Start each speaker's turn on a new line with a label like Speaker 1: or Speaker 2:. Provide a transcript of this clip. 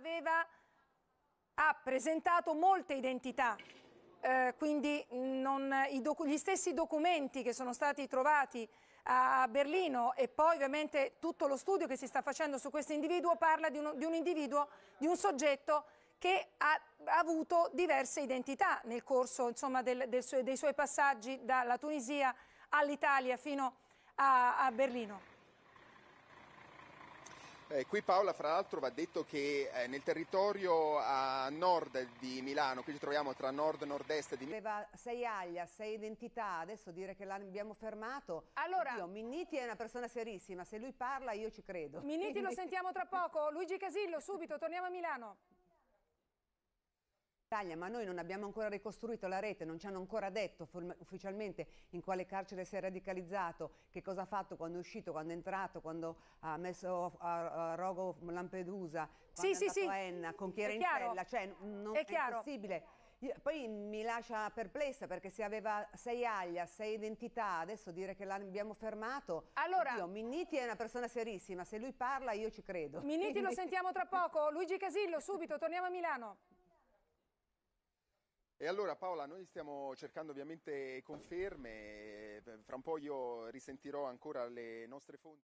Speaker 1: aveva, ha presentato molte identità, eh, quindi non, gli stessi documenti che sono stati trovati a Berlino e poi ovviamente tutto lo studio che si sta facendo su questo individuo parla di, uno, di un individuo, di un soggetto che ha, ha avuto diverse identità nel corso insomma, del, del su, dei suoi passaggi dalla Tunisia all'Italia fino a, a Berlino.
Speaker 2: Eh, qui Paola, fra l'altro, va detto che eh, nel territorio a nord di Milano, qui ci troviamo tra nord e nord-est di Milano.
Speaker 3: Aveva sei aglia, sei identità, adesso dire che l'abbiamo fermato. Allora, Oddio, Minniti è una persona serissima, se lui parla io ci credo. Minniti lo
Speaker 1: sentiamo tra poco. Luigi Casillo, subito, torniamo a Milano.
Speaker 3: Italia, ma noi non abbiamo ancora ricostruito la rete, non ci hanno ancora detto ufficialmente in quale carcere si è radicalizzato, che cosa ha fatto quando è uscito, quando è entrato, quando ha messo a, rogo Lampedusa, quando sì, è sì, sì. a Enna, con chi era in cella, cioè non è, è possibile. Io, poi mi lascia perplessa perché se aveva sei aglia, sei identità, adesso dire che l'abbiamo fermato. Allora, oddio, Minniti è una persona serissima, se lui parla io ci credo. Minniti Quindi... lo sentiamo
Speaker 1: tra poco. Luigi Casillo, subito, torniamo a Milano.
Speaker 2: E allora Paola, noi stiamo cercando ovviamente conferme, eh, fra un po' io risentirò ancora le nostre fonti.